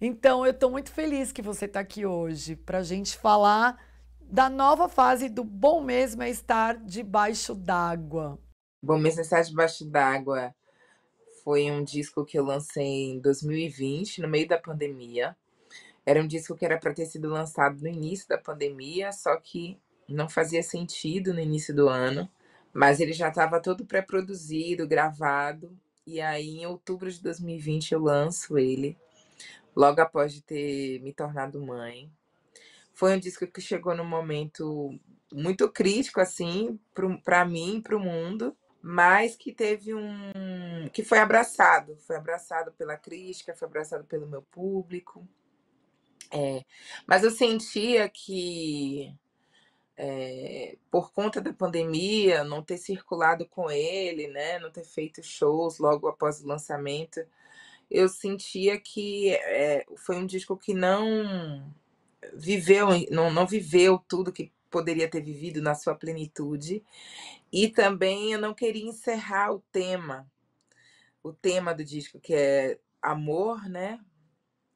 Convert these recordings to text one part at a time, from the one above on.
Então, eu estou muito feliz que você está aqui hoje para a gente falar da nova fase do Bom Mesmo é Estar Debaixo d'Água. Bom Mesmo é Estar Debaixo d'Água foi um disco que eu lancei em 2020, no meio da pandemia. Era um disco que era para ter sido lançado no início da pandemia, só que não fazia sentido no início do ano, mas ele já estava todo pré-produzido, gravado, e aí em outubro de 2020 eu lanço ele logo após de ter me tornado mãe. Foi um disco que chegou num momento muito crítico, assim, para mim, para o mundo, mas que teve um. que foi abraçado. Foi abraçado pela crítica, foi abraçado pelo meu público. É, mas eu sentia que é, por conta da pandemia, não ter circulado com ele, né, não ter feito shows logo após o lançamento, eu sentia que é, foi um disco que não viveu, eh, não, não viveu tudo que poderia ter vivido na sua plenitude. E também eu não queria encerrar o tema, o tema do disco, que é amor, né?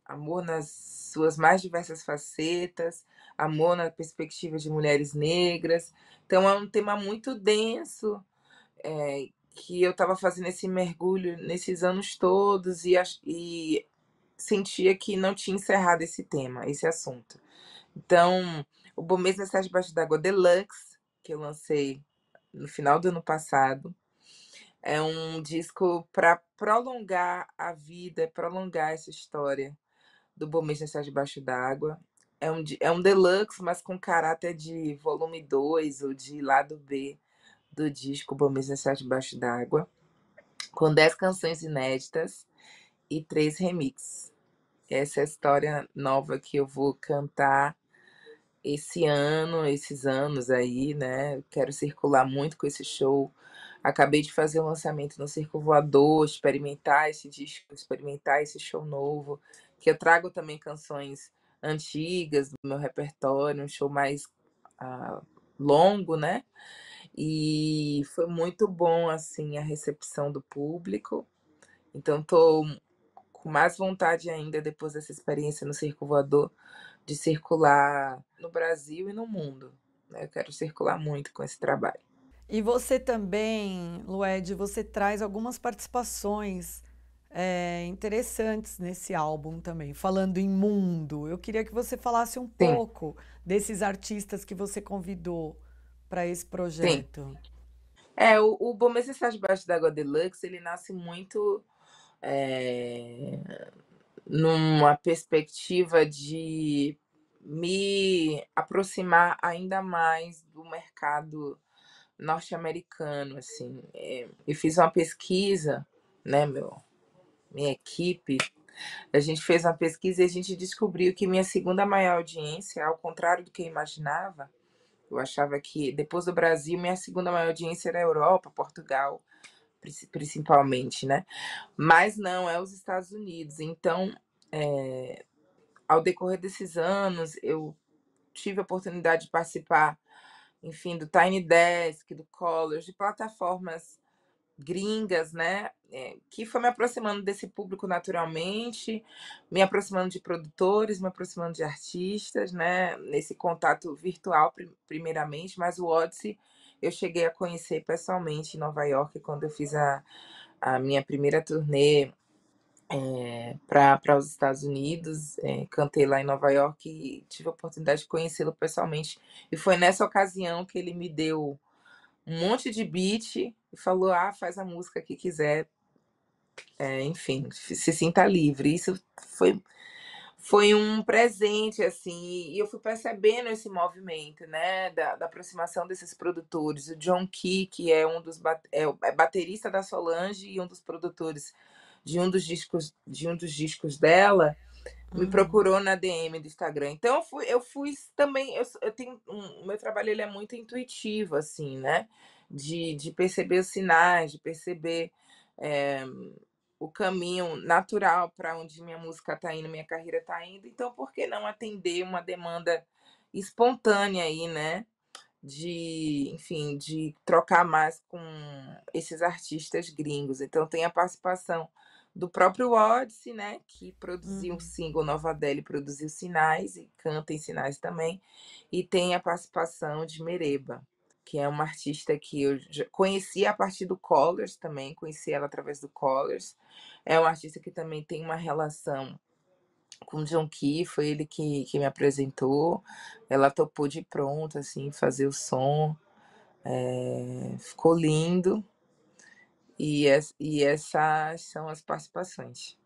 Amor nas suas mais diversas facetas, amor na perspectiva de mulheres negras. Então é um tema muito denso, é, que eu estava fazendo esse mergulho nesses anos todos e, e sentia que não tinha encerrado esse tema, esse assunto. Então, o Bomês nas é Sete Baixas d'Água Deluxe, que eu lancei no final do ano passado, é um disco para prolongar a vida, prolongar essa história do Bomês nas é Sete Baixas d'Água. É um, é um deluxe, mas com caráter de volume 2 ou de lado B do disco Bombinhas Sete debaixo d'Água, com 10 canções inéditas e três remixes. Essa é a história nova que eu vou cantar esse ano, esses anos aí, né? Quero circular muito com esse show. Acabei de fazer um lançamento no Circo Voador, experimentar esse disco, experimentar esse show novo, que eu trago também canções antigas do meu repertório, um show mais ah, longo, né? E foi muito bom assim a recepção do público. Então estou com mais vontade ainda depois dessa experiência no Circo Voador de circular no Brasil e no mundo. Né. Eu quero circular muito com esse trabalho. E você também, Lued, você traz algumas participações é, interessantes nesse álbum também, falando em mundo. Eu queria que você falasse um Sim. pouco desses artistas que você convidou para esse projeto? Sim. É, o, o Bom Mensagem Baixo da Água Deluxe, ele nasce muito é, numa perspectiva de me aproximar ainda mais do mercado norte-americano, assim. É, eu fiz uma pesquisa, né, meu, minha equipe, a gente fez uma pesquisa e a gente descobriu que minha segunda maior audiência, ao contrário do que eu imaginava, eu achava que depois do Brasil, minha segunda maior audiência era a Europa, Portugal, principalmente, né? Mas não, é os Estados Unidos. Então, é, ao decorrer desses anos, eu tive a oportunidade de participar, enfim, do Tiny Desk, do Colors, de plataformas gringas, né? É, que foi me aproximando desse público naturalmente, me aproximando de produtores, me aproximando de artistas, né? Nesse contato virtual, primeiramente, mas o Odyssey eu cheguei a conhecer pessoalmente em Nova York quando eu fiz a, a minha primeira turnê é, eh, para os Estados Unidos, é, cantei lá em Nova York e tive a oportunidade de conhecê-lo pessoalmente. E foi nessa ocasião que ele me deu um monte de beat e falou: ah, faz a música que quiser. É, enfim, se sinta livre. Isso foi, foi um presente, assim, e eu fui percebendo esse movimento, né, da, da aproximação desses produtores. O John Key, que é um dos é, é baterista da Solange e um dos produtores de um dos discos, de um dos discos dela uhum. me procurou na DM do Instagram. Então eu fui, eu fui também, eu, eu tenho um, meu trabalho ele é muito intuitivo assim, né? De, de perceber os sinais, de perceber é, o caminho natural para onde minha música está indo, minha carreira está indo. Então por que não atender uma demanda espontânea aí, né? de, enfim, de trocar mais com esses artistas gringos. Então tem a participação do próprio Odyssey, né? Que produziu um uhum. single Nova Delhi, produziu Sinais e canta em Sinais também. E tem a participação de Mereba, que é uma artista que eu conheci a partir do Collars também, conheci ela através do Collars. É uma artista que também tem uma relação com John Key, foi ele que, que me apresentou. Ela topou de pronto, assim, fazer o som. É... ficou lindo. E, e essas são as participações.